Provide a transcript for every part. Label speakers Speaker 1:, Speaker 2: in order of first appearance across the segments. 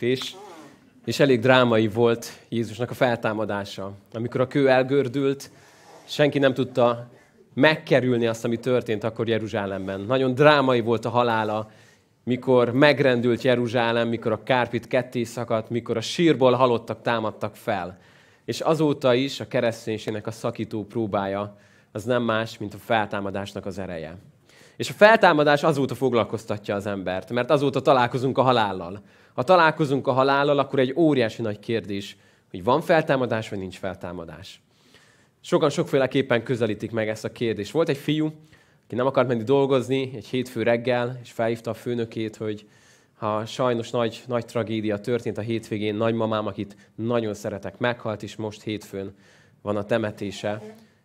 Speaker 1: lépés, és elég drámai volt Jézusnak a feltámadása. Amikor a kő elgördült, senki nem tudta megkerülni azt, ami történt akkor Jeruzsálemben. Nagyon drámai volt a halála, mikor megrendült Jeruzsálem, mikor a kárpit ketté szakadt, mikor a sírból halottak támadtak fel. És azóta is a kereszténységnek a szakító próbája az nem más, mint a feltámadásnak az ereje. És a feltámadás azóta foglalkoztatja az embert, mert azóta találkozunk a halállal. Ha találkozunk a halállal, akkor egy óriási nagy kérdés, hogy van feltámadás, vagy nincs feltámadás. Sokan sokféleképpen közelítik meg ezt a kérdést. Volt egy fiú, aki nem akart menni dolgozni egy hétfő reggel, és felhívta a főnökét, hogy ha sajnos nagy, nagy tragédia történt a hétvégén, nagymamám, akit nagyon szeretek, meghalt, és most hétfőn van a temetése,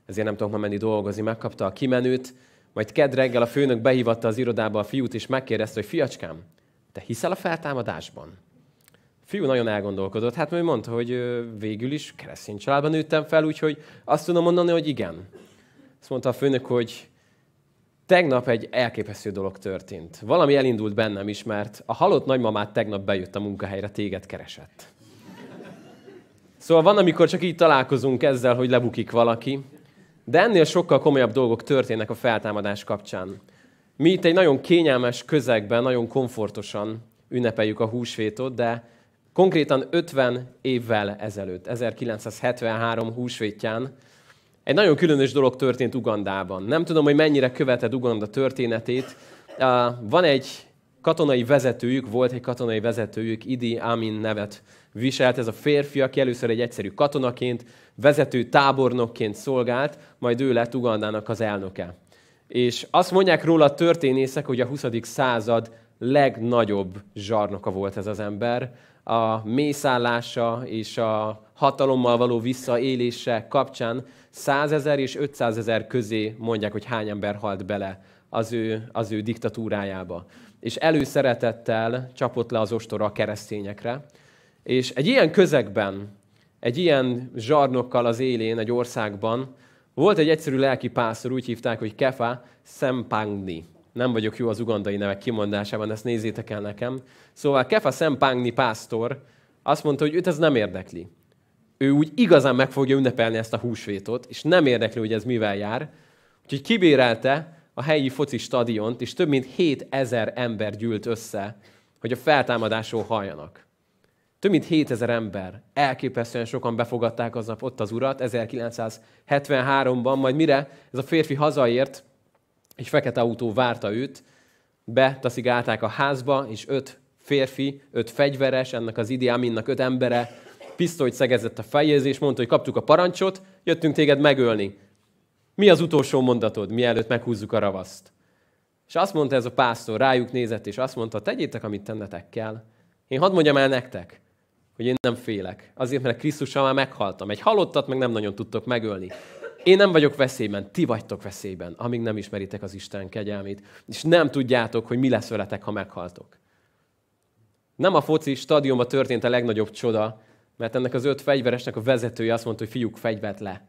Speaker 1: ezért nem tudok ma menni dolgozni, megkapta a kimenőt, majd kedd reggel a főnök behívatta az irodába a fiút, és megkérdezte, hogy fiacskám, te hiszel a feltámadásban? A fiú nagyon elgondolkodott. Hát mert mondta, hogy végül is keresztény családban nőttem fel, úgyhogy azt tudom mondani, hogy igen. Azt mondta a főnök, hogy tegnap egy elképesztő dolog történt. Valami elindult bennem is, mert a halott nagymamát tegnap bejött a munkahelyre, téged keresett. Szóval van, amikor csak így találkozunk ezzel, hogy lebukik valaki, de ennél sokkal komolyabb dolgok történnek a feltámadás kapcsán. Mi itt egy nagyon kényelmes közegben, nagyon komfortosan ünnepeljük a húsvétot, de konkrétan 50 évvel ezelőtt, 1973 húsvétján egy nagyon különös dolog történt Ugandában. Nem tudom, hogy mennyire követed Uganda történetét. Van egy katonai vezetőjük, volt egy katonai vezetőjük, Idi Amin nevet viselt. Ez a férfi, aki először egy egyszerű katonaként, vezető tábornokként szolgált, majd ő lett Ugandának az elnöke és azt mondják róla a történészek, hogy a 20. század legnagyobb zsarnoka volt ez az ember. A mészállása és a hatalommal való visszaélése kapcsán 100 ezer és 500 ezer közé mondják, hogy hány ember halt bele az ő, az ő diktatúrájába. És előszeretettel csapott le az ostora a keresztényekre. És egy ilyen közegben, egy ilyen zsarnokkal az élén, egy országban, volt egy egyszerű lelki pásztor, úgy hívták, hogy Kefa Szempangni. Nem vagyok jó az ugandai nevek kimondásában, ezt nézzétek el nekem. Szóval Kefa Szempangni pásztor azt mondta, hogy őt ez nem érdekli. Ő úgy igazán meg fogja ünnepelni ezt a húsvétot, és nem érdekli, hogy ez mivel jár. Úgyhogy kibérelte a helyi foci stadiont, és több mint 7000 ember gyűlt össze, hogy a feltámadásról halljanak. Több mint 7000 ember, elképesztően sokan befogadták aznap ott az urat, 1973-ban, majd mire ez a férfi hazaért, és fekete autó várta őt, betaszigálták a házba, és öt férfi, öt fegyveres, ennek az Idi Aminnak öt embere pisztolyt szegezett a fejéhez, és mondta, hogy kaptuk a parancsot, jöttünk téged megölni. Mi az utolsó mondatod, mielőtt meghúzzuk a ravaszt? És azt mondta ez a pásztor, rájuk nézett, és azt mondta, tegyétek, amit tennetek kell. Én hadd mondjam el nektek, hogy én nem félek. Azért, mert Krisztussal már meghaltam. Egy halottat meg nem nagyon tudtok megölni. Én nem vagyok veszélyben, ti vagytok veszélyben, amíg nem ismeritek az Isten kegyelmét, és nem tudjátok, hogy mi lesz veletek, ha meghaltok. Nem a foci stadionban történt a legnagyobb csoda, mert ennek az öt fegyveresnek a vezetője azt mondta, hogy fiúk, fegyvert le.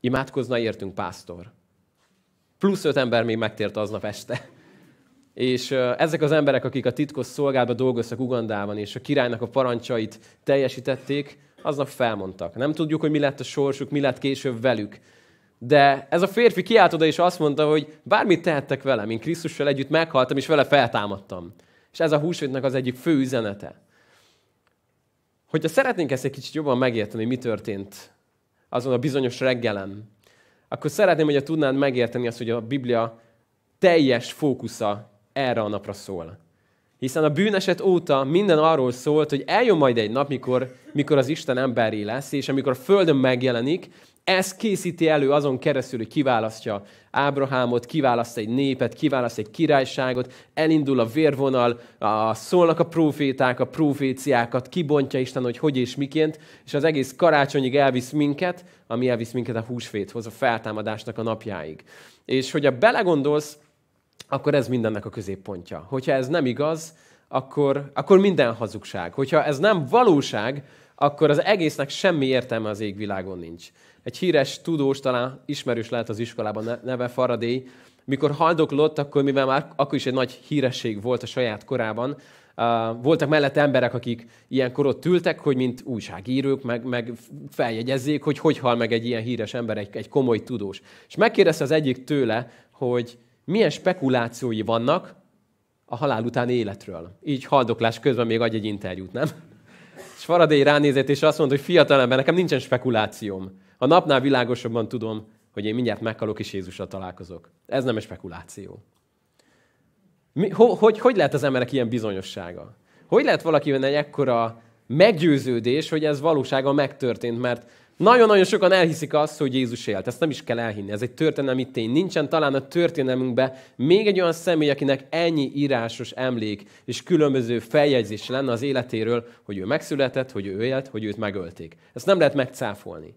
Speaker 1: Imádkozna értünk, pásztor. Plusz öt ember még megtért aznap este. És ezek az emberek, akik a titkos szolgálatban dolgoztak Ugandában, és a királynak a parancsait teljesítették, aznap felmondtak. Nem tudjuk, hogy mi lett a sorsuk, mi lett később velük. De ez a férfi kiállt oda és azt mondta, hogy bármit tehettek velem, én Krisztussal együtt meghaltam, és vele feltámadtam. És ez a húsvétnek az egyik fő üzenete. Hogyha szeretnénk ezt egy kicsit jobban megérteni, mi történt azon a bizonyos reggelen, akkor szeretném, hogyha tudnád megérteni azt, hogy a Biblia teljes fókusza erre a napra szól. Hiszen a bűneset óta minden arról szólt, hogy eljön majd egy nap, mikor, mikor az Isten emberi lesz, és amikor a Földön megjelenik, ez készíti elő azon keresztül, hogy kiválasztja Ábrahámot, kiválaszt egy népet, kiválaszt egy királyságot, elindul a vérvonal, a, szólnak a proféták, a proféciákat, kibontja Isten, hogy hogy és miként, és az egész karácsonyig elvisz minket, ami elvisz minket a húsvéthoz, a feltámadásnak a napjáig. És hogyha belegondolsz, akkor ez mindennek a középpontja. Hogyha ez nem igaz, akkor, akkor minden hazugság. Hogyha ez nem valóság, akkor az egésznek semmi értelme az égvilágon nincs. Egy híres tudós, talán ismerős lehet az iskolában neve Faraday, mikor haldoklott, akkor mivel már akkor is egy nagy híresség volt a saját korában, Uh, voltak mellette emberek, akik ilyenkor ott ültek, hogy mint újságírók, meg, meg feljegyezzék, hogy hogy hal meg egy ilyen híres ember, egy, egy komoly tudós. És megkérdezte az egyik tőle, hogy milyen spekulációi vannak a halál utáni életről. Így haldoklás közben még adj egy interjút, nem? És Faraday ránézett, és azt mondta, hogy fiatalember, nekem nincsen spekulációm. A napnál világosabban tudom, hogy én mindjárt meghalok, és Jézusra találkozok. Ez nem egy spekuláció. Mi, ho, hogy, hogy lehet az emberek ilyen bizonyossága? Hogy lehet valakiben egy ekkora meggyőződés, hogy ez valósága megtörtént, mert nagyon-nagyon sokan elhiszik azt, hogy Jézus élt. Ezt nem is kell elhinni. Ez egy történelmi tény. Nincsen talán a történelmünkben még egy olyan személy, akinek ennyi írásos emlék és különböző feljegyzés lenne az életéről, hogy ő megszületett, hogy ő élt, hogy őt megölték. Ezt nem lehet megcáfolni.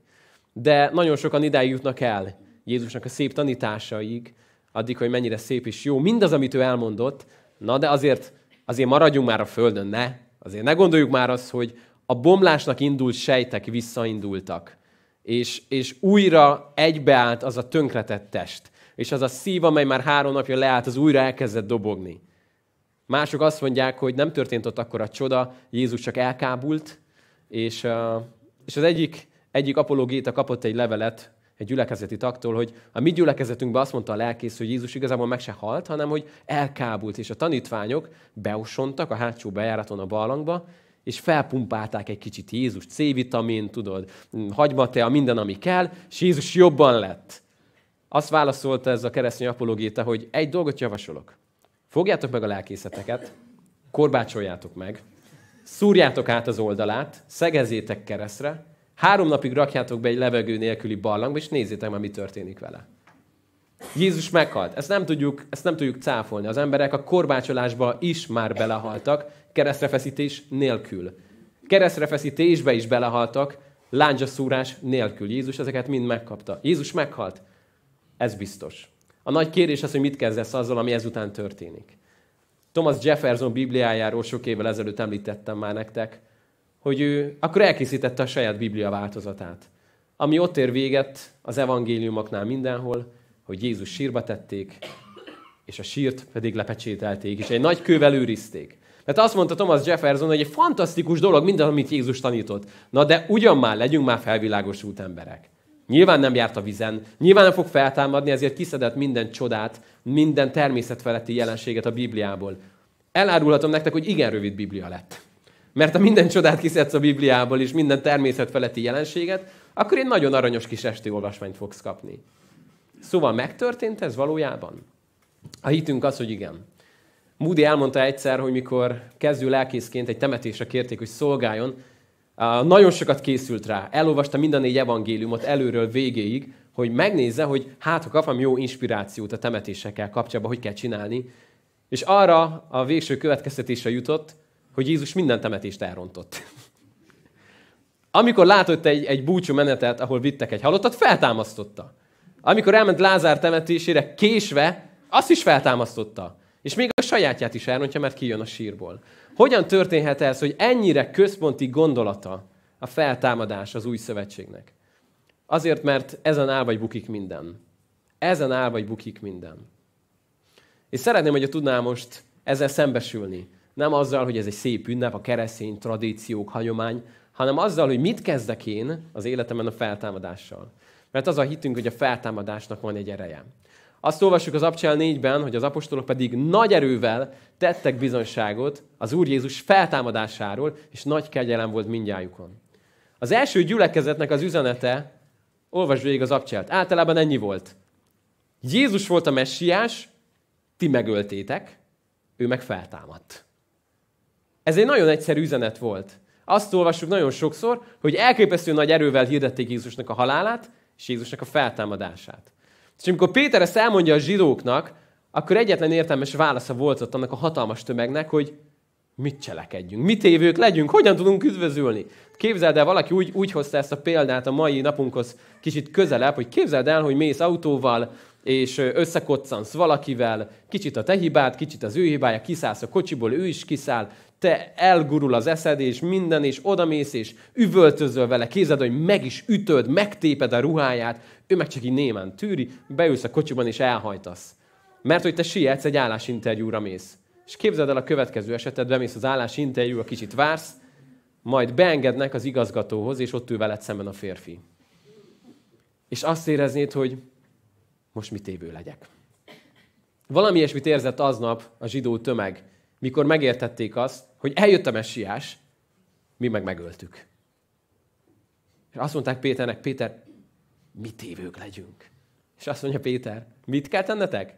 Speaker 1: De nagyon sokan idáig jutnak el Jézusnak a szép tanításaig, addig, hogy mennyire szép és jó. Mindaz, amit ő elmondott, na de azért, azért maradjunk már a földön, ne? Azért ne gondoljuk már azt, hogy a bomlásnak indult sejtek visszaindultak, és, és újra egybeállt az a tönkretett test, és az a szív, amely már három napja leállt, az újra elkezdett dobogni. Mások azt mondják, hogy nem történt ott akkor a csoda, Jézus csak elkábult, és, és az egyik, egyik apologéta kapott egy levelet egy gyülekezeti taktól, hogy a mi gyülekezetünkben azt mondta a lelkész, hogy Jézus igazából meg se halt, hanem hogy elkábult, és a tanítványok beosontak a hátsó bejáraton a barlangba, és felpumpálták egy kicsit Jézus, C-vitamin, tudod, hagymatea, minden, ami kell, és Jézus jobban lett. Azt válaszolta ez a keresztény apologéta, hogy egy dolgot javasolok. Fogjátok meg a lelkészeteket, korbácsoljátok meg, szúrjátok át az oldalát, szegezétek keresztre, három napig rakjátok be egy levegő nélküli barlangba, és nézzétek meg, mi történik vele. Jézus meghalt. Ezt nem tudjuk, ezt nem tudjuk cáfolni. Az emberek a korbácsolásba is már belehaltak, keresztrefeszítés nélkül. Keresztrefeszítésbe is belehaltak, lángyaszúrás nélkül. Jézus ezeket mind megkapta. Jézus meghalt. Ez biztos. A nagy kérdés az, hogy mit kezdesz azzal, ami ezután történik. Thomas Jefferson Bibliájáról sok évvel ezelőtt említettem már nektek, hogy ő akkor elkészítette a saját Biblia változatát, ami ott ér véget az evangéliumoknál mindenhol, hogy Jézus sírba tették, és a sírt pedig lepecsételték, és egy nagy kővel őrizték. Mert azt mondta Thomas Jefferson, hogy egy fantasztikus dolog minden, amit Jézus tanított. Na de ugyan már legyünk már felvilágosult emberek. Nyilván nem járt a vizen, nyilván nem fog feltámadni, ezért kiszedett minden csodát, minden természetfeletti jelenséget a Bibliából. Elárulhatom nektek, hogy igen rövid Biblia lett. Mert ha minden csodát kiszedsz a Bibliából, és minden természetfeletti jelenséget, akkor én nagyon aranyos kis esti olvasmányt fogsz kapni. Szóval megtörtént ez valójában? A hitünk az, hogy igen. Moody elmondta egyszer, hogy mikor kezdő lelkészként egy temetésre kérték, hogy szolgáljon, nagyon sokat készült rá, elolvasta mind a négy evangéliumot előről végéig, hogy megnézze, hogy hát, ha kap jó inspirációt a temetésekkel kapcsolatban, hogy kell csinálni. És arra a végső következtetésre jutott, hogy Jézus minden temetést elrontott. Amikor látott egy, egy búcsú menetet, ahol vittek egy halottat, feltámasztotta. Amikor elment Lázár temetésére késve, azt is feltámasztotta. És még a sajátját is elrontja, mert kijön a sírból. Hogyan történhet ez, hogy ennyire központi gondolata a feltámadás az új szövetségnek? Azért, mert ezen áll vagy bukik minden. Ezen áll vagy bukik minden. És szeretném, hogyha tudnál most ezzel szembesülni. Nem azzal, hogy ez egy szép ünnep, a keresztény, tradíciók, hagyomány, hanem azzal, hogy mit kezdek én az életemben a feltámadással. Mert az a hitünk, hogy a feltámadásnak van egy ereje. Azt olvassuk az Abcsel 4-ben, hogy az apostolok pedig nagy erővel tettek bizonyságot az Úr Jézus feltámadásáról, és nagy kegyelem volt mindjájukon. Az első gyülekezetnek az üzenete, olvasd végig az Abcselt, általában ennyi volt. Jézus volt a messiás, ti megöltétek, ő meg feltámadt. Ez egy nagyon egyszerű üzenet volt. Azt olvassuk nagyon sokszor, hogy elképesztő nagy erővel hirdették Jézusnak a halálát, és Jézusnak a feltámadását. És amikor Péter ezt elmondja a zsidóknak, akkor egyetlen értelmes válasza volt ott annak a hatalmas tömegnek, hogy mit cselekedjünk, mit évők legyünk, hogyan tudunk üdvözülni. Képzeld el, valaki úgy, úgy hozta ezt a példát a mai napunkhoz kicsit közelebb, hogy képzeld el, hogy mész autóval, és összekoccansz valakivel, kicsit a te hibád, kicsit az ő hibája, kiszállsz a kocsiból, ő is kiszáll, te elgurul az eszed, és minden, és odamész, és üvöltözöl vele, kézed, hogy meg is ütöd, megtéped a ruháját, ő meg csak így némán tűri, beülsz a kocsiban, és elhajtasz. Mert hogy te sietsz, egy állásinterjúra mész. És képzeld el a következő esetet, bemész az állásinterjúra, kicsit vársz, majd beengednek az igazgatóhoz, és ott ül veled szemben a férfi. És azt éreznéd, hogy most mit évő legyek. Valami ilyesmit érzett aznap a zsidó tömeg, mikor megértették azt, hogy eljött a messiás, mi meg megöltük. És azt mondták Péternek, Péter, mi tévők legyünk. És azt mondja Péter, mit kell tennetek?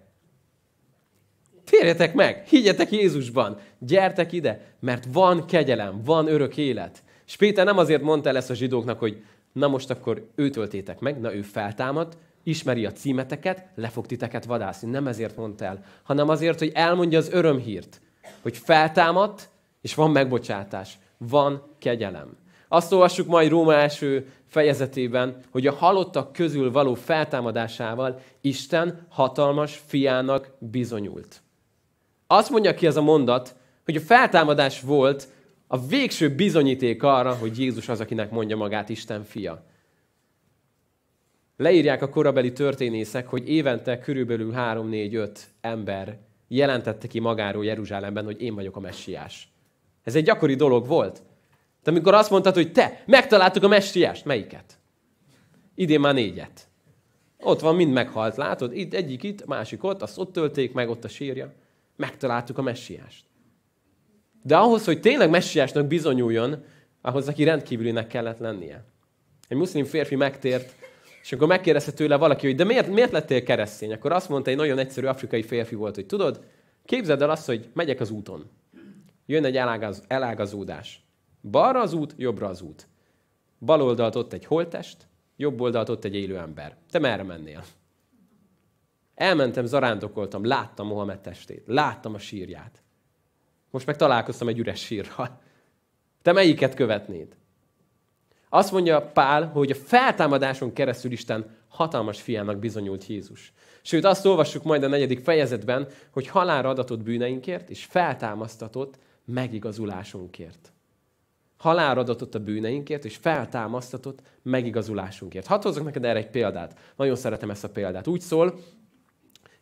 Speaker 1: Térjetek meg, higgyetek Jézusban, gyertek ide, mert van kegyelem, van örök élet. És Péter nem azért mondta el ezt a zsidóknak, hogy na most akkor őt öltétek meg, na ő feltámadt, ismeri a címeteket, le fog titeket vadászni. Nem ezért mondta el, hanem azért, hogy elmondja az örömhírt, hogy feltámadt, és van megbocsátás, van kegyelem. Azt olvassuk majd Róma első fejezetében, hogy a halottak közül való feltámadásával Isten hatalmas fiának bizonyult. Azt mondja ki ez a mondat, hogy a feltámadás volt a végső bizonyíték arra, hogy Jézus az, akinek mondja magát Isten fia. Leírják a korabeli történészek, hogy évente körülbelül 3-4-5 ember jelentette ki magáról Jeruzsálemben, hogy én vagyok a messiás. Ez egy gyakori dolog volt. De amikor azt mondtad, hogy te, megtaláltuk a messiást, melyiket? Idén már négyet. Ott van, mind meghalt, látod? Itt, egyik itt, másik ott, azt ott tölték meg, ott a sírja. Megtaláltuk a messiást. De ahhoz, hogy tényleg messiásnak bizonyuljon, ahhoz aki rendkívülinek kellett lennie. Egy muszlim férfi megtért, és amikor megkérdezte tőle valaki, hogy de miért, miért lettél keresztény, akkor azt mondta, egy nagyon egyszerű afrikai férfi volt, hogy tudod, képzeld el azt, hogy megyek az úton. Jön egy elágaz, elágazódás. Balra az út, jobbra az út. Bal oldalt ott egy holtest, jobb oldalt ott egy élő ember. Te merre mennél? Elmentem, zarándokoltam, láttam Mohamed testét, láttam a sírját. Most meg találkoztam egy üres sírral. Te melyiket követnéd? Azt mondja Pál, hogy a feltámadáson keresztül Isten hatalmas fiának bizonyult Jézus. Sőt, azt olvassuk majd a negyedik fejezetben, hogy halálra adatott bűneinkért, és feltámasztatott megigazulásunkért. Halálra adatott a bűneinkért, és feltámasztatott megigazulásunkért. Hadd hozzak neked erre egy példát. Nagyon szeretem ezt a példát. Úgy szól,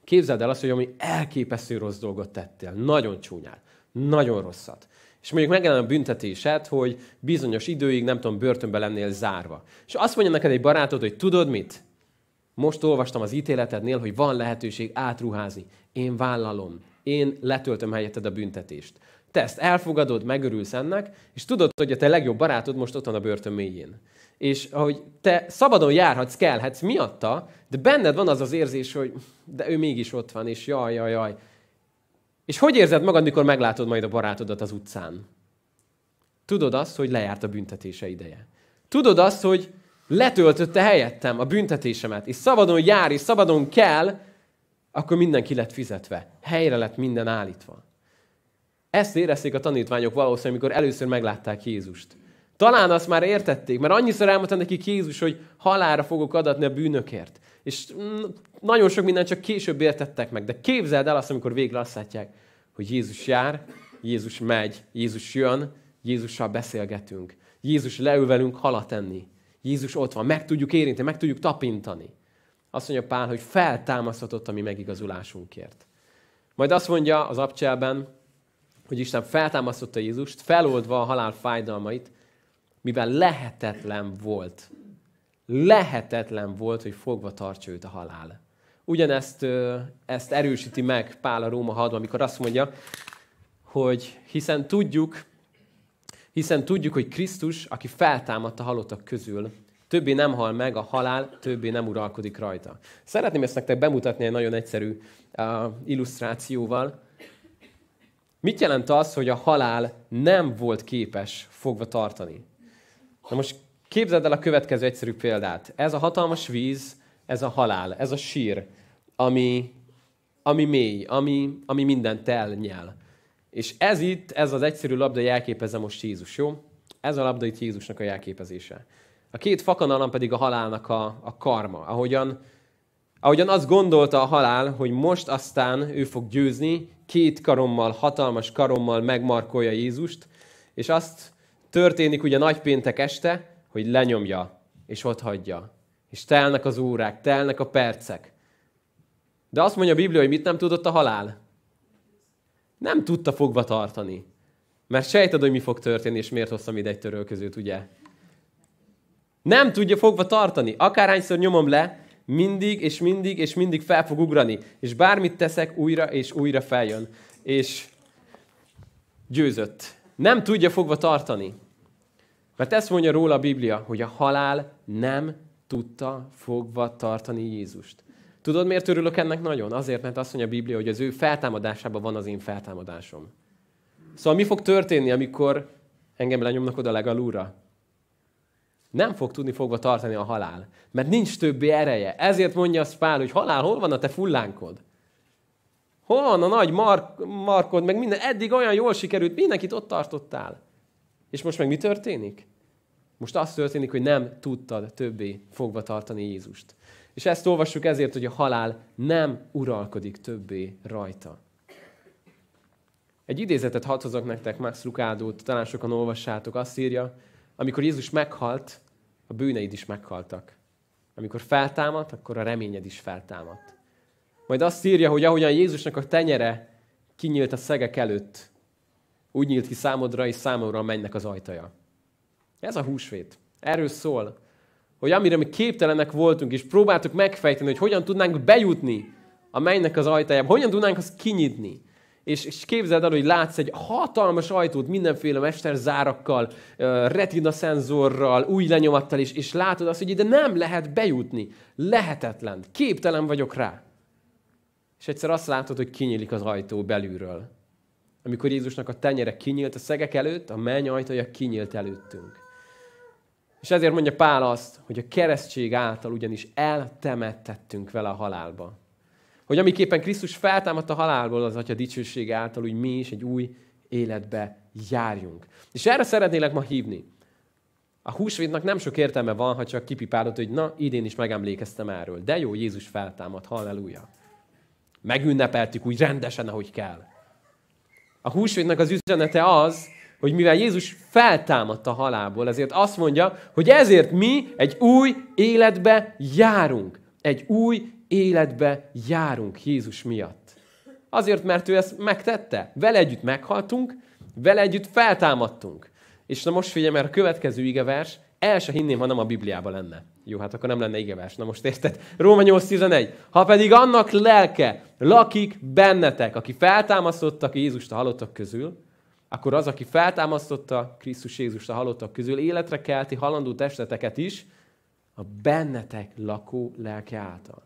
Speaker 1: képzeld el azt, hogy ami elképesztő rossz dolgot tettél. Nagyon csúnyát, Nagyon rosszat és mondjuk megjelen a büntetésed, hogy bizonyos időig, nem tudom, börtönbe lennél zárva. És azt mondja neked egy barátod, hogy tudod mit? Most olvastam az ítéletednél, hogy van lehetőség átruházni. Én vállalom. Én letöltöm helyetted a büntetést. Te ezt elfogadod, megörülsz ennek, és tudod, hogy a te legjobb barátod most ott van a börtön mélyén. És ahogy te szabadon járhatsz, kellhetsz miatta, de benned van az az érzés, hogy de ő mégis ott van, és jaj, jaj, jaj és hogy érzed magad, mikor meglátod majd a barátodat az utcán? Tudod azt, hogy lejárt a büntetése ideje. Tudod azt, hogy letöltötte helyettem a büntetésemet, és szabadon jár, és szabadon kell, akkor mindenki lett fizetve. Helyre lett minden állítva. Ezt érezték a tanítványok valószínűleg, amikor először meglátták Jézust. Talán azt már értették, mert annyiszor elmondta neki Jézus, hogy halára fogok adatni a bűnökért. És mm, nagyon sok mindent csak később értettek meg. De képzeld el azt, amikor végre azt látják, hogy Jézus jár, Jézus megy, Jézus jön, Jézussal beszélgetünk. Jézus leül velünk halat enni. Jézus ott van, meg tudjuk érinteni, meg tudjuk tapintani. Azt mondja Pál, hogy feltámasztatott a mi megigazulásunkért. Majd azt mondja az abcselben, hogy Isten feltámasztotta Jézust, feloldva a halál fájdalmait, mivel lehetetlen volt, lehetetlen volt, hogy fogva tartsa őt a halál. Ugyanezt ezt erősíti meg Pál a Róma hadban, amikor azt mondja, hogy hiszen tudjuk, hiszen tudjuk, hogy Krisztus, aki feltámadta halottak közül, többé nem hal meg a halál, többé nem uralkodik rajta. Szeretném ezt nektek bemutatni egy nagyon egyszerű illusztrációval. Mit jelent az, hogy a halál nem volt képes fogva tartani? Na most képzeld el a következő egyszerű példát. Ez a hatalmas víz, ez a halál, ez a sír, ami, ami mély, ami, ami mindent elnyel. És ez itt, ez az egyszerű labda jelképezze most Jézus, jó? Ez a labda itt Jézusnak a jelképezése. A két fakanalan pedig a halálnak a, a karma. Ahogyan, ahogyan azt gondolta a halál, hogy most aztán ő fog győzni, két karommal, hatalmas karommal megmarkolja Jézust, és azt történik ugye péntek este, hogy lenyomja, és ott hagyja. És telnek az órák, telnek a percek. De azt mondja a Biblia, hogy mit nem tudott a halál? Nem tudta fogva tartani. Mert sejted, hogy mi fog történni, és miért hoztam ide egy törölközőt, ugye? Nem tudja fogva tartani. Akárhányszor nyomom le, mindig és mindig és mindig fel fog ugrani. És bármit teszek, újra és újra feljön. És győzött nem tudja fogva tartani. Mert ezt mondja róla a Biblia, hogy a halál nem tudta fogva tartani Jézust. Tudod, miért örülök ennek nagyon? Azért, mert azt mondja a Biblia, hogy az ő feltámadásában van az én feltámadásom. Szóval mi fog történni, amikor engem lenyomnak oda legalúra? Nem fog tudni fogva tartani a halál, mert nincs többi ereje. Ezért mondja azt Pál, hogy halál, hol van a te fullánkod? Hol van a nagy mark, markod, meg minden? Eddig olyan jól sikerült, mindenkit ott tartottál. És most meg mi történik? Most az történik, hogy nem tudtad többé fogva tartani Jézust. És ezt olvassuk ezért, hogy a halál nem uralkodik többé rajta. Egy idézetet hadd hozok nektek, Max Lukádót, talán sokan olvassátok, azt írja, amikor Jézus meghalt, a bűneid is meghaltak. Amikor feltámadt, akkor a reményed is feltámadt. Majd azt írja, hogy ahogyan Jézusnak a tenyere kinyílt a szegek előtt, úgy nyílt ki számodra és számomra mennek az ajtaja. Ez a húsvét. Erről szól, hogy amire mi képtelenek voltunk, és próbáltuk megfejteni, hogy hogyan tudnánk bejutni a mennek az ajtajába, hogyan tudnánk azt kinyitni. És, és képzeld el, hogy látsz egy hatalmas ajtót mindenféle mesterzárakkal, retinaszenzorral, új lenyomattal is, és látod azt, hogy ide nem lehet bejutni. Lehetetlen. Képtelen vagyok rá. És egyszer azt látod, hogy kinyílik az ajtó belülről. Amikor Jézusnak a tenyere kinyílt a szegek előtt, a menny ajtaja kinyílt előttünk. És ezért mondja Pál azt, hogy a keresztség által ugyanis eltemettettünk vele a halálba. Hogy amiképpen Krisztus feltámadt a halálból az Atya dicsőség által, úgy mi is egy új életbe járjunk. És erre szeretnélek ma hívni. A húsvétnak nem sok értelme van, ha csak kipipálod, hogy na, idén is megemlékeztem erről. De jó, Jézus feltámad, halleluja. Megünnepeltük úgy rendesen, ahogy kell. A húsvétnek az üzenete az, hogy mivel Jézus feltámadt a halálból, ezért azt mondja, hogy ezért mi egy új életbe járunk. Egy új életbe járunk Jézus miatt. Azért, mert ő ezt megtette. Vele együtt meghaltunk, vele együtt feltámadtunk. És na most figyelj, mert a következő igevers el se hinném, ha nem a Bibliában lenne. Jó, hát akkor nem lenne igevás. Na most érted? Róma 8.11. Ha pedig annak lelke lakik bennetek, aki feltámasztotta aki Jézust a halottak közül, akkor az, aki feltámasztotta Krisztus Jézust a halottak közül, életre kelti halandó testeteket is, a bennetek lakó lelke által.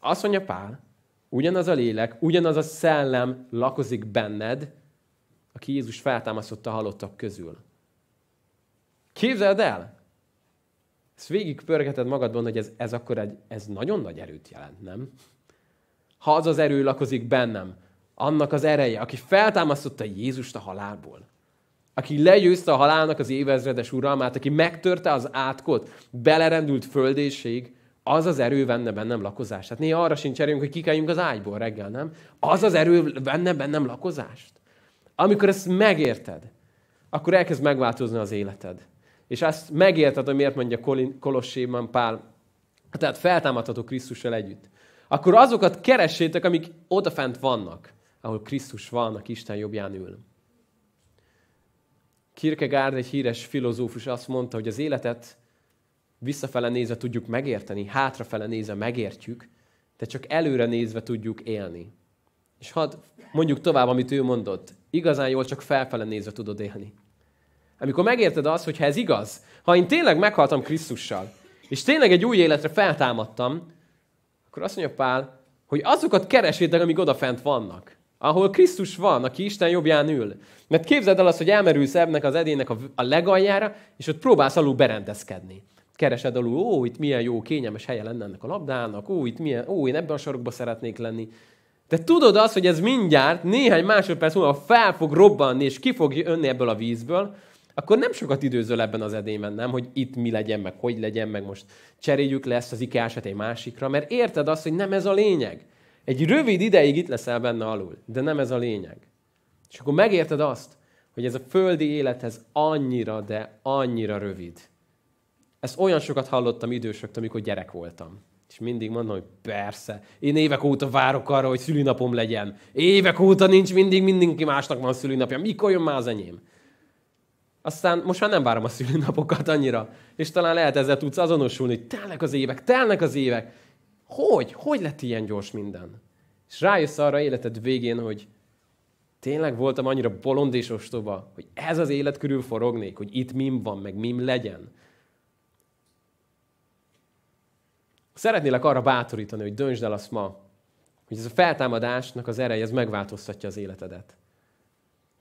Speaker 1: Azt mondja Pál, ugyanaz a lélek, ugyanaz a szellem lakozik benned, aki Jézus feltámasztotta a halottak közül. Képzeld el! Ezt pörgeted magadban, hogy ez, ez akkor egy, ez nagyon nagy erőt jelent, nem? Ha az az erő lakozik bennem, annak az ereje, aki feltámasztotta Jézust a halálból, aki legyőzte a halálnak az évezredes uralmát, aki megtörte az átkot, belerendült földéség, az az erő venne bennem lakozást. Tehát néha arra sincs erőnk, hogy kikeljünk az ágyból reggel, nem? Az az erő venne bennem lakozást. Amikor ezt megérted, akkor elkezd megváltozni az életed. És ezt megérted, hogy miért mondja Kolosséban Pál. Tehát feltámadható Krisztussal együtt. Akkor azokat keressétek, amik odafent vannak, ahol Krisztus vannak, Isten jobbján ül. Kierkegaard, egy híres filozófus azt mondta, hogy az életet visszafele nézve tudjuk megérteni, hátrafele nézve megértjük, de csak előre nézve tudjuk élni. És hadd mondjuk tovább, amit ő mondott. Igazán jól csak felfele nézve tudod élni. Amikor megérted azt, hogy ha ez igaz, ha én tényleg meghaltam Krisztussal, és tényleg egy új életre feltámadtam, akkor azt mondja Pál, hogy azokat keresétek, amik odafent vannak. Ahol Krisztus van, aki Isten jobbján ül. Mert képzeld el azt, hogy elmerülsz ebnek az edének a legaljára, és ott próbálsz alul berendezkedni. Keresed alul, ó, itt milyen jó, kényelmes helye lenne ennek a labdának, ó, itt milyen, ó, én ebben a sarokba szeretnék lenni. De tudod azt, hogy ez mindjárt néhány másodperc múlva fel fog robbanni, és ki fog jönni ebből a vízből, akkor nem sokat időzöl ebben az edényben, nem, hogy itt mi legyen, meg hogy legyen, meg most cseréljük le ezt az ikea hát egy másikra, mert érted azt, hogy nem ez a lényeg. Egy rövid ideig itt leszel benne alul, de nem ez a lényeg. És akkor megérted azt, hogy ez a földi élethez annyira, de annyira rövid. Ezt olyan sokat hallottam idősöktől, amikor gyerek voltam. És mindig mondom, hogy persze, én évek óta várok arra, hogy szülinapom legyen. Évek óta nincs mindig, mindenki másnak van szülinapja. Mikor jön már az enyém? Aztán most már nem várom a szülinapokat annyira. És talán lehet ezzel tudsz azonosulni, hogy telnek az évek, telnek az évek. Hogy? Hogy lett ilyen gyors minden? És rájössz arra életed végén, hogy tényleg voltam annyira bolond és ostoba, hogy ez az élet körül forognék, hogy itt mim van, meg mim legyen. Szeretnélek arra bátorítani, hogy döntsd el azt ma, hogy ez a feltámadásnak az ereje, ez megváltoztatja az életedet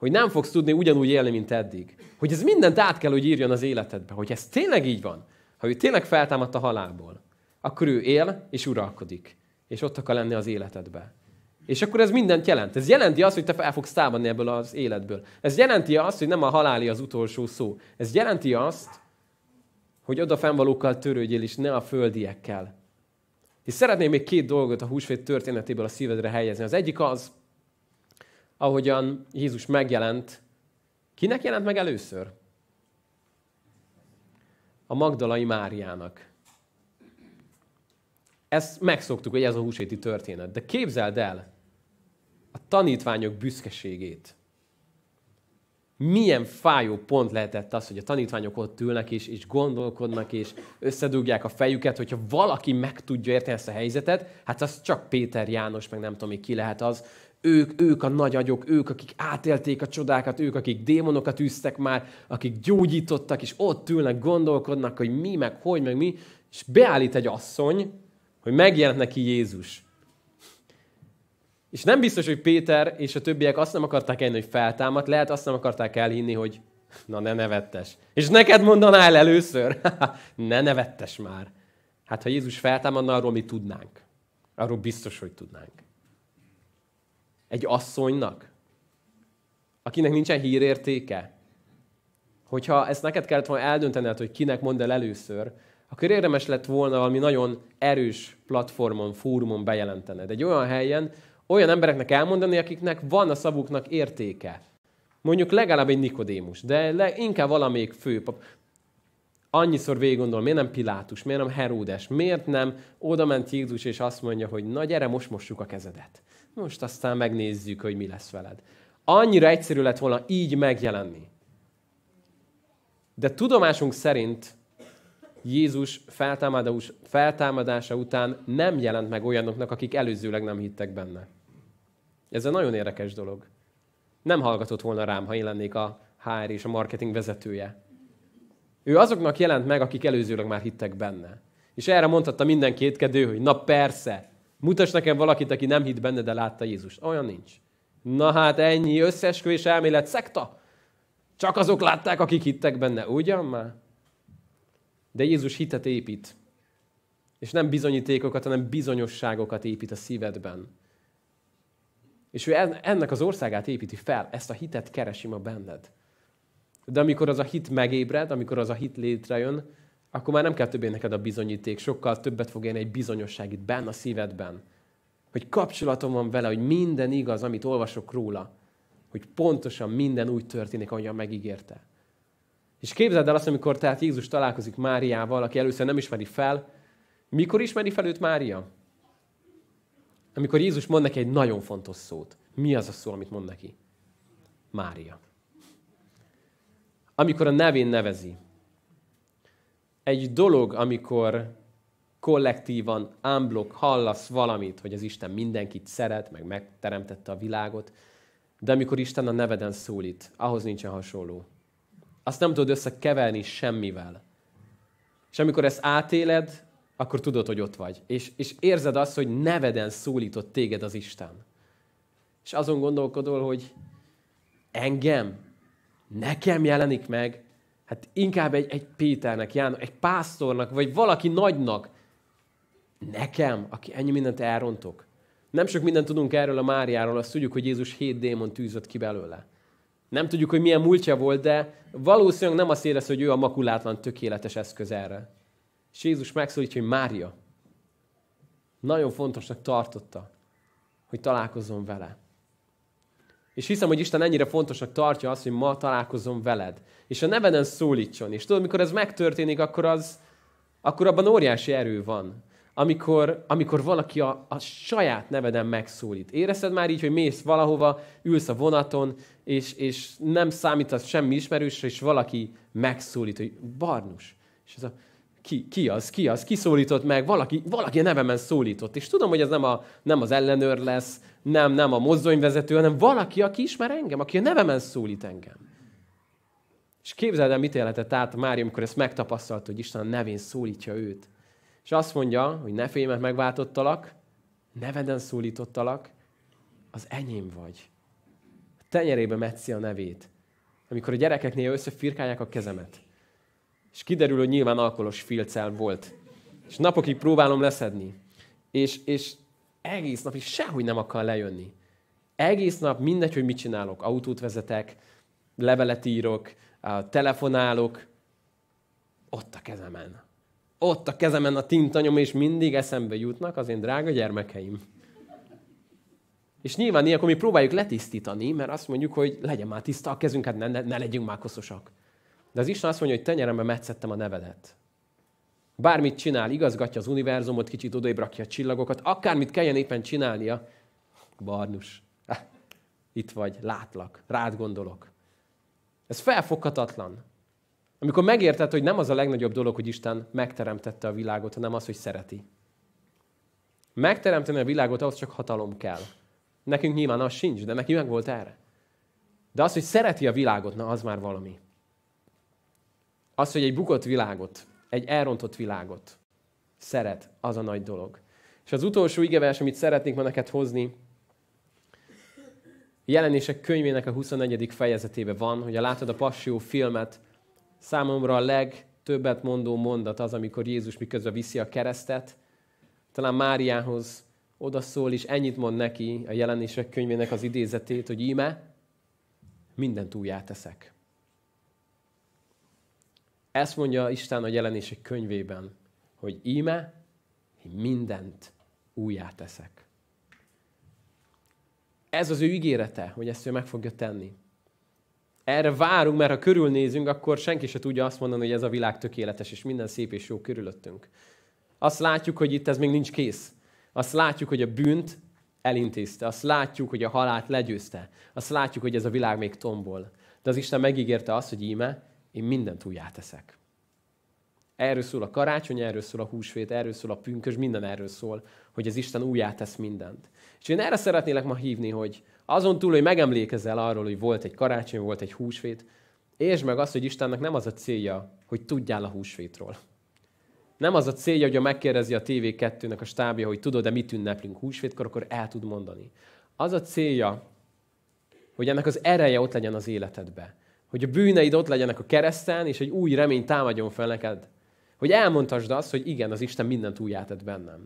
Speaker 1: hogy nem fogsz tudni ugyanúgy élni, mint eddig. Hogy ez mindent át kell, hogy írjon az életedbe. Hogy ez tényleg így van. Ha ő tényleg feltámadt a halálból, akkor ő él és uralkodik. És ott akar lenni az életedbe. És akkor ez mindent jelent. Ez jelenti azt, hogy te fel fogsz támadni ebből az életből. Ez jelenti azt, hogy nem a haláli az utolsó szó. Ez jelenti azt, hogy oda fennvalókkal törődjél, és ne a földiekkel. És szeretném még két dolgot a húsvét történetéből a szívedre helyezni. Az egyik az, ahogyan Jézus megjelent. Kinek jelent meg először? A Magdalai Máriának. Ezt megszoktuk, hogy ez a húsvéti történet. De képzeld el a tanítványok büszkeségét. Milyen fájó pont lehetett az, hogy a tanítványok ott ülnek és, és gondolkodnak, és összedugják a fejüket, hogyha valaki meg tudja érteni ezt a helyzetet, hát az csak Péter János, meg nem tudom, ki lehet az, ők, ők a nagy agyok, ők, akik átélték a csodákat, ők, akik démonokat üztek már, akik gyógyítottak, és ott ülnek, gondolkodnak, hogy mi, meg hogy, meg mi, és beállít egy asszony, hogy megjelent neki Jézus. És nem biztos, hogy Péter és a többiek azt nem akarták elhinni, hogy feltámadt, lehet azt nem akarták elhinni, hogy na ne nevettes. És neked mondanál először? ne nevettes már. Hát ha Jézus feltámadna, arról mi tudnánk. Arról biztos, hogy tudnánk. Egy asszonynak, akinek nincsen hírértéke. Hogyha ezt neked kellett volna eldöntened, hogy kinek mondd el először, akkor érdemes lett volna valami nagyon erős platformon, fórumon bejelentened. Egy olyan helyen, olyan embereknek elmondani, akiknek van a szavuknak értéke. Mondjuk legalább egy Nikodémus, de le, inkább valamelyik főpap. Annyiszor végig gondolom, miért nem Pilátus, miért nem Heródes, miért nem oda ment Jézus és azt mondja, hogy na gyere, most mossuk a kezedet most aztán megnézzük, hogy mi lesz veled. Annyira egyszerű lett volna így megjelenni. De tudomásunk szerint Jézus feltámadása után nem jelent meg olyanoknak, akik előzőleg nem hittek benne. Ez egy nagyon érdekes dolog. Nem hallgatott volna rám, ha én lennék a HR és a marketing vezetője. Ő azoknak jelent meg, akik előzőleg már hittek benne. És erre mondhatta minden kétkedő, hogy na persze, Mutas nekem valakit, aki nem hitt benne, de látta Jézust. Olyan nincs. Na hát ennyi összeesküvés elmélet, szekta. Csak azok látták, akik hittek benne. Ugyan már? De Jézus hitet épít. És nem bizonyítékokat, hanem bizonyosságokat épít a szívedben. És ő ennek az országát építi fel, ezt a hitet keresi ma benned. De amikor az a hit megébred, amikor az a hit létrejön, akkor már nem kell többé neked a bizonyíték, sokkal többet fog élni egy bizonyosság itt benne a szívedben. Hogy kapcsolatom van vele, hogy minden igaz, amit olvasok róla, hogy pontosan minden úgy történik, ahogyan megígérte. És képzeld el azt, amikor tehát Jézus találkozik Máriával, aki először nem ismeri fel, mikor ismeri fel őt Mária? Amikor Jézus mond neki egy nagyon fontos szót. Mi az a szó, amit mond neki? Mária. Amikor a nevén nevezi, egy dolog, amikor kollektívan, ámblok, hallasz valamit, hogy az Isten mindenkit szeret, meg megteremtette a világot, de amikor Isten a neveden szólít, ahhoz nincsen hasonló. Azt nem tudod összekeverni semmivel. És amikor ezt átéled, akkor tudod, hogy ott vagy. És, és érzed azt, hogy neveden szólított téged az Isten. És azon gondolkodol, hogy engem, nekem jelenik meg, hát inkább egy, egy Péternek, János, egy pásztornak, vagy valaki nagynak. Nekem, aki ennyi mindent elrontok. Nem sok mindent tudunk erről a Máriáról, azt tudjuk, hogy Jézus hét démon tűzött ki belőle. Nem tudjuk, hogy milyen múltja volt, de valószínűleg nem azt érez, hogy ő a makulátlan tökéletes eszköz erre. És Jézus megszólítja, hogy Mária. Nagyon fontosnak tartotta, hogy találkozzon vele. És hiszem, hogy Isten ennyire fontosnak tartja azt, hogy ma találkozom veled. És a neveden szólítson. És tudod, mikor ez megtörténik, akkor az, akkor abban óriási erő van. Amikor, amikor valaki a, a saját neveden megszólít. Érezted már így, hogy mész valahova, ülsz a vonaton, és, és nem számítasz semmi ismerősre, és valaki megszólít, hogy Barnus. És ez a, ki, ki az, ki az, ki szólított meg, valaki, valaki a nevemen szólított. És tudom, hogy ez nem, a, nem az ellenőr lesz, nem, nem a mozdonyvezető, hanem valaki, aki ismer engem, aki a nevemen szólít engem. És képzeld el, mit életett át Mária, amikor ezt megtapasztalt, hogy Isten a nevén szólítja őt. És azt mondja, hogy ne félj, mert megváltottalak, neveden szólítottalak, az enyém vagy. A tenyerébe metszi a nevét. Amikor a gyerekeknél összefirkálják a kezemet. És kiderül, hogy nyilván alkoholos filccel volt. És napokig próbálom leszedni. És, és egész nap is sehogy nem akar lejönni. Egész nap mindegy, hogy mit csinálok. Autót vezetek, levelet írok, telefonálok. Ott a kezemen. Ott a kezemen a tintanyom, és mindig eszembe jutnak az én drága gyermekeim. És nyilván ilyenkor mi próbáljuk letisztítani, mert azt mondjuk, hogy legyen már tiszta a kezünk, hát ne, ne, ne legyünk már koszosak. De az Isten azt mondja, hogy tenyeremben metszettem a nevedet. Bármit csinál, igazgatja az univerzumot, kicsit odébb rakja a csillagokat, akármit kelljen éppen csinálnia, barnus, itt vagy, látlak, rád gondolok. Ez felfoghatatlan. Amikor megérted, hogy nem az a legnagyobb dolog, hogy Isten megteremtette a világot, hanem az, hogy szereti. Megteremteni a világot, ahhoz csak hatalom kell. Nekünk nyilván az sincs, de neki meg volt erre. De az, hogy szereti a világot, na az már valami. Az, hogy egy bukott világot, egy elrontott világot szeret, az a nagy dolog. És az utolsó igevers, amit szeretnék ma neked hozni, jelenések könyvének a 24. fejezetében van, hogy a látod a Passió filmet, számomra a legtöbbet mondó mondat az, amikor Jézus miközben viszi a keresztet, talán Máriához odaszól, és ennyit mond neki a jelenések könyvének az idézetét, hogy íme, mindent újjá teszek. Ezt mondja Isten a jelenések könyvében, hogy íme, mindent újjá teszek. Ez az ő ígérete, hogy ezt ő meg fogja tenni. Erre várunk, mert ha körülnézünk, akkor senki se tudja azt mondani, hogy ez a világ tökéletes, és minden szép és jó körülöttünk. Azt látjuk, hogy itt ez még nincs kész. Azt látjuk, hogy a bűnt elintézte. Azt látjuk, hogy a halált legyőzte. Azt látjuk, hogy ez a világ még tombol. De az Isten megígérte azt, hogy íme, én mindent újjáteszek. Erről szól a karácsony, erről szól a húsvét, erről szól a pünkös, minden erről szól, hogy az Isten újjátesz mindent. És én erre szeretnélek ma hívni, hogy azon túl, hogy megemlékezel arról, hogy volt egy karácsony, volt egy húsvét, és meg azt, hogy Istennek nem az a célja, hogy tudjál a húsvétról. Nem az a célja, hogy a megkérdezi a TV2-nek a stábja, hogy tudod-e, mit ünneplünk húsvétkor, akkor el tud mondani. Az a célja, hogy ennek az ereje ott legyen az életedbe hogy a bűneid ott legyenek a kereszten, és egy új remény támadjon fel neked. Hogy elmondhassd azt, hogy igen, az Isten mindent újjátett bennem.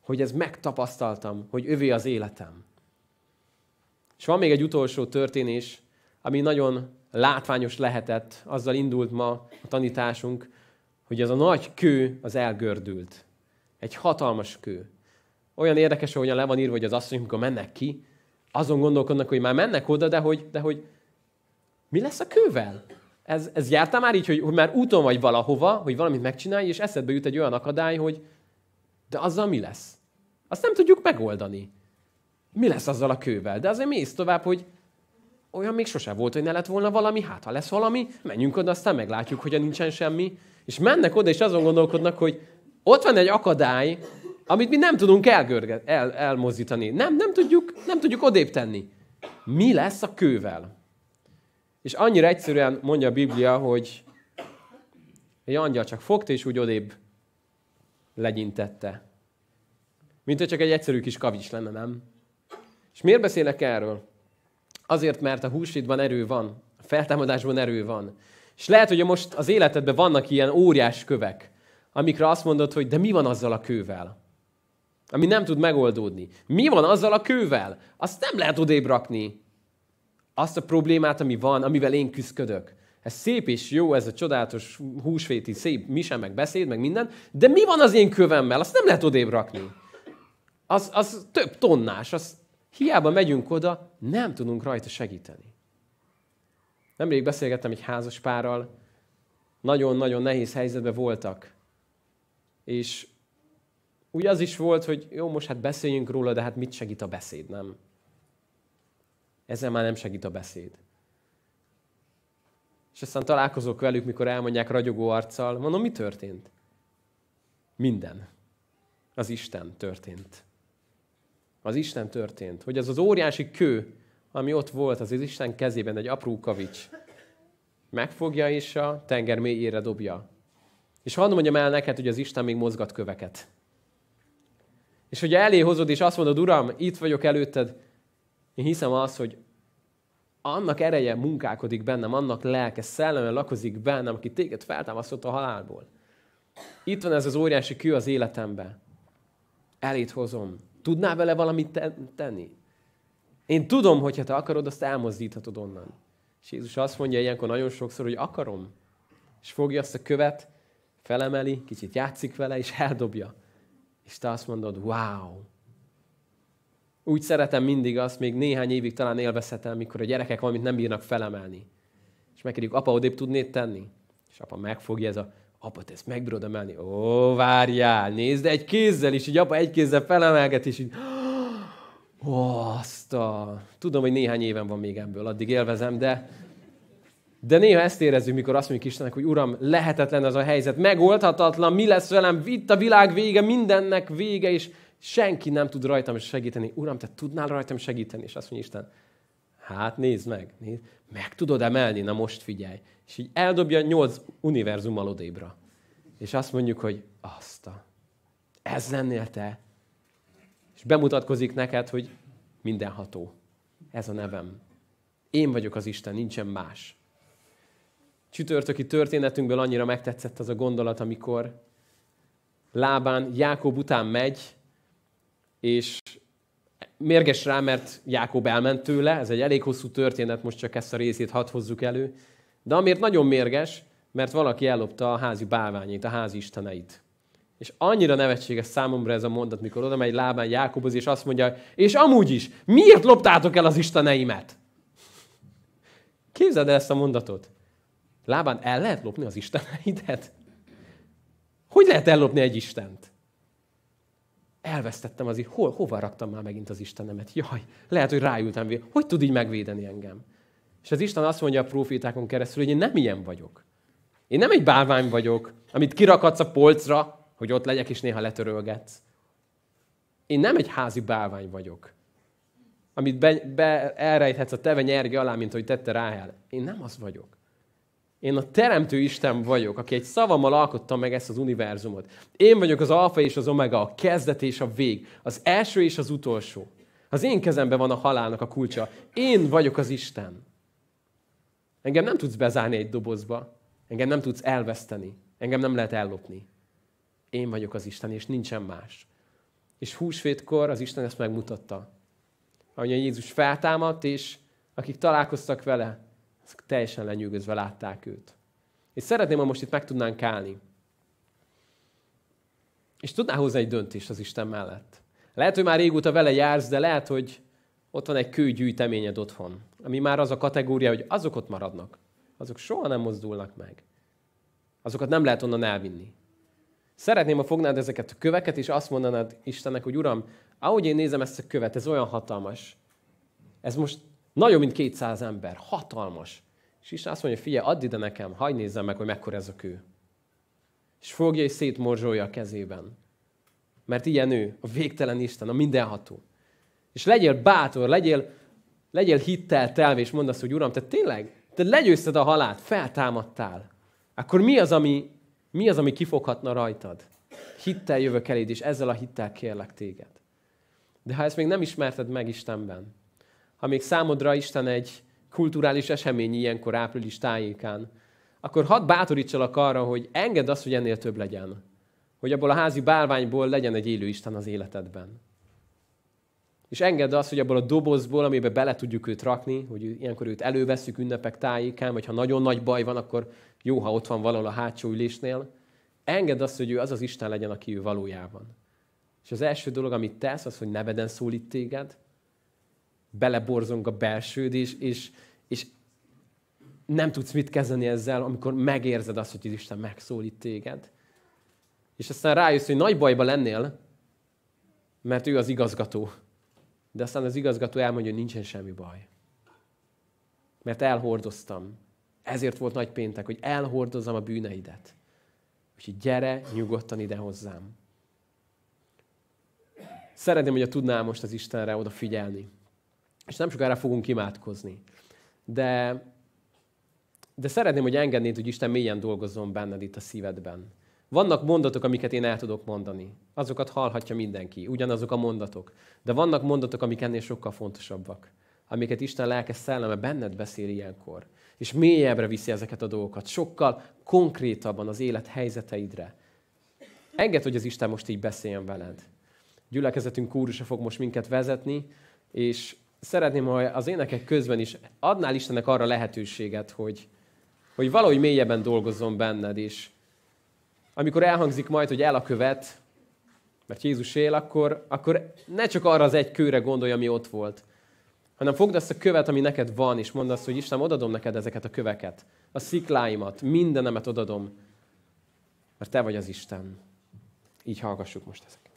Speaker 1: Hogy ez megtapasztaltam, hogy övé az életem. És van még egy utolsó történés, ami nagyon látványos lehetett, azzal indult ma a tanításunk, hogy ez a nagy kő az elgördült. Egy hatalmas kő. Olyan érdekes, ahogyan le van írva, hogy az asszony, amikor mennek ki, azon gondolkodnak, hogy már mennek oda, de hogy, de hogy mi lesz a kővel? Ez, ez jártál már így, hogy, hogy már úton vagy valahova, hogy valamit megcsinálj, és eszedbe jut egy olyan akadály, hogy de azzal mi lesz? Azt nem tudjuk megoldani. Mi lesz azzal a kővel? De azért mész tovább, hogy olyan még sose volt, hogy ne lett volna valami, hát ha lesz valami, menjünk oda, aztán meglátjuk, hogy nincsen semmi. És mennek oda, és azon gondolkodnak, hogy ott van egy akadály, amit mi nem tudunk elgörget, el, elmozdítani. Nem, nem tudjuk, nem tudjuk odébb tenni. Mi lesz a kővel? És annyira egyszerűen mondja a Biblia, hogy egy angyal csak fogta, és úgy odébb legyintette. Mint hogy csak egy egyszerű kis kavics lenne, nem? És miért beszélek erről? Azért, mert a húsvétban erő van, a feltámadásban erő van. És lehet, hogy most az életedben vannak ilyen óriás kövek, amikre azt mondod, hogy de mi van azzal a kővel? Ami nem tud megoldódni. Mi van azzal a kővel? Azt nem lehet odébb rakni azt a problémát, ami van, amivel én küzdködök. Ez szép és jó, ez a csodálatos húsvéti szép mise, meg beszéd, meg minden, de mi van az én kövemmel? Azt nem lehet odébb rakni. Az, az több tonnás, az hiába megyünk oda, nem tudunk rajta segíteni. Nemrég beszélgettem egy házas párral, nagyon-nagyon nehéz helyzetben voltak. És úgy az is volt, hogy jó, most hát beszéljünk róla, de hát mit segít a beszéd, nem? Ezzel már nem segít a beszéd. És aztán találkozok velük, mikor elmondják ragyogó arccal, mondom, mi történt? Minden. Az Isten történt. Az Isten történt. Hogy az az óriási kő, ami ott volt, az, az Isten kezében, egy apró kavics, megfogja és a tenger mélyére dobja. És hadd mondjam el neked, hogy az Isten még mozgat köveket. És hogy elé hozod, és azt mondod, Uram, itt vagyok előtted, én hiszem azt, hogy annak ereje munkálkodik bennem, annak lelke, szelleme lakozik bennem, aki téged feltámasztott a halálból. Itt van ez az óriási kő az életemben. Elét hozom. Tudnál vele valamit tenni? Én tudom, hogy ha te akarod, azt elmozdíthatod onnan. És Jézus azt mondja ilyenkor nagyon sokszor, hogy akarom. És fogja azt a követ, felemeli, kicsit játszik vele, és eldobja. És te azt mondod, wow, úgy szeretem mindig azt, még néhány évig talán élvezhetem, mikor a gyerekek valamit nem bírnak felemelni. És megkérjük, apa, odébb tudnéd tenni? És apa megfogja ez a, apa, te ezt megbírod emelni? Ó, várjál, nézd, egy kézzel is, így apa egy kézzel felemelget, és így, ó, azt a... Tudom, hogy néhány éven van még ebből, addig élvezem, de de néha ezt érezzük, mikor azt mondjuk Istennek, hogy Uram, lehetetlen ez a helyzet, megoldhatatlan, mi lesz velem, itt a világ vége, mindennek vége, és Senki nem tud rajtam segíteni. Uram, te tudnál rajtam segíteni? És azt mondja Isten, hát nézd meg, nézd, meg tudod emelni, na most figyelj. És így eldobja nyolc univerzum alodébra. És azt mondjuk, hogy azt a, ez lennél te. És bemutatkozik neked, hogy mindenható. Ez a nevem. Én vagyok az Isten, nincsen más. Csütörtöki történetünkből annyira megtetszett az a gondolat, amikor Lábán Jákob után megy, és mérges rá, mert Jákob elment tőle, ez egy elég hosszú történet, most csak ezt a részét hadd hozzuk elő, de amiért nagyon mérges, mert valaki ellopta a házi bálványait, a házi isteneit. És annyira nevetséges számomra ez a mondat, mikor oda megy lábán Jákobhoz, és azt mondja, és amúgy is, miért loptátok el az isteneimet? Képzeld el ezt a mondatot. Lábán el lehet lopni az isteneidet? Hogy lehet ellopni egy istent? elvesztettem az, hol, hova raktam már megint az Istenemet? Jaj, lehet, hogy ráültem Hogy tud így megvédeni engem? És az Isten azt mondja a profétákon keresztül, hogy én nem ilyen vagyok. Én nem egy bálvány vagyok, amit kirakadsz a polcra, hogy ott legyek és néha letörölgetsz. Én nem egy házi bálvány vagyok, amit be, be elrejthetsz a teve nyergi alá, mint hogy tette rá el. Én nem az vagyok. Én a Teremtő Isten vagyok, aki egy szavammal alkotta meg ezt az univerzumot. Én vagyok az alfa és az omega, a kezdet és a vég, az első és az utolsó. Az én kezemben van a halálnak a kulcsa. Én vagyok az Isten. Engem nem tudsz bezárni egy dobozba. Engem nem tudsz elveszteni. Engem nem lehet ellopni. Én vagyok az Isten, és nincsen más. És húsvétkor az Isten ezt megmutatta. Ahogy Jézus feltámadt, és akik találkoztak vele, ezek teljesen lenyűgözve látták őt. És szeretném, ha most itt meg tudnánk állni. És tudnál hozni egy döntést az Isten mellett. Lehet, hogy már régóta vele jársz, de lehet, hogy ott van egy kőgyűjteményed otthon, ami már az a kategória, hogy azok ott maradnak. Azok soha nem mozdulnak meg. Azokat nem lehet onnan elvinni. Szeretném, ha fognád ezeket a köveket, és azt mondanád Istennek, hogy Uram, ahogy én nézem ezt a követ, ez olyan hatalmas. Ez most nagyon, mint 200 ember, hatalmas. És Isten azt mondja, figyelj, add ide nekem, hagyd nézzem meg, hogy mekkora ez a kő. És fogja és szétmorzsolja a kezében. Mert ilyen ő, a végtelen Isten, a mindenható. És legyél bátor, legyél, legyél hittel telve, és mondd azt, hogy Uram, te tényleg, te legyőzted a halált, feltámadtál. Akkor mi az, ami, mi az, ami kifoghatna rajtad? Hittel jövök eléd, és ezzel a hittel kérlek téged. De ha ezt még nem ismerted meg Istenben, még számodra Isten egy kulturális esemény ilyenkor április tájékán, akkor hadd bátorítsalak arra, hogy engedd azt, hogy ennél több legyen. Hogy abból a házi bálványból legyen egy élő Isten az életedben. És engedd azt, hogy abból a dobozból, amiben bele tudjuk őt rakni, hogy ilyenkor őt előveszük ünnepek tájékán, vagy ha nagyon nagy baj van, akkor jó, ha ott van valahol a hátsó ülésnél. Engedd azt, hogy ő az az Isten legyen, aki ő valójában. És az első dolog, amit tesz, az, hogy neveden szólít téged, beleborzong a belsőd, és, és, és nem tudsz mit kezdeni ezzel, amikor megérzed azt, hogy Isten megszólít téged. És aztán rájössz, hogy nagy bajba lennél, mert ő az igazgató. De aztán az igazgató elmondja, hogy nincsen semmi baj. Mert elhordoztam. Ezért volt nagy péntek, hogy elhordozzam a bűneidet. Úgyhogy gyere nyugodtan ide hozzám. Szeretném, hogyha tudnál most az Istenre odafigyelni és nem sokára fogunk imádkozni. De, de szeretném, hogy engednéd, hogy Isten mélyen dolgozzon benned itt a szívedben. Vannak mondatok, amiket én el tudok mondani. Azokat hallhatja mindenki, ugyanazok a mondatok. De vannak mondatok, amik ennél sokkal fontosabbak. Amiket Isten lelke szelleme benned beszél ilyenkor. És mélyebbre viszi ezeket a dolgokat. Sokkal konkrétabban az élet helyzeteidre. Engedd, hogy az Isten most így beszéljen veled. Gyülekezetünk kúrusa fog most minket vezetni, és szeretném, ha az énekek közben is adnál Istennek arra lehetőséget, hogy, hogy valahogy mélyebben dolgozzon benned is. Amikor elhangzik majd, hogy el a követ, mert Jézus él, akkor, akkor ne csak arra az egy kőre gondolj, ami ott volt, hanem fogd azt a követ, ami neked van, és mondd azt, hogy Isten, odadom neked ezeket a köveket, a szikláimat, mindenemet odadom, mert te vagy az Isten. Így hallgassuk most ezeket.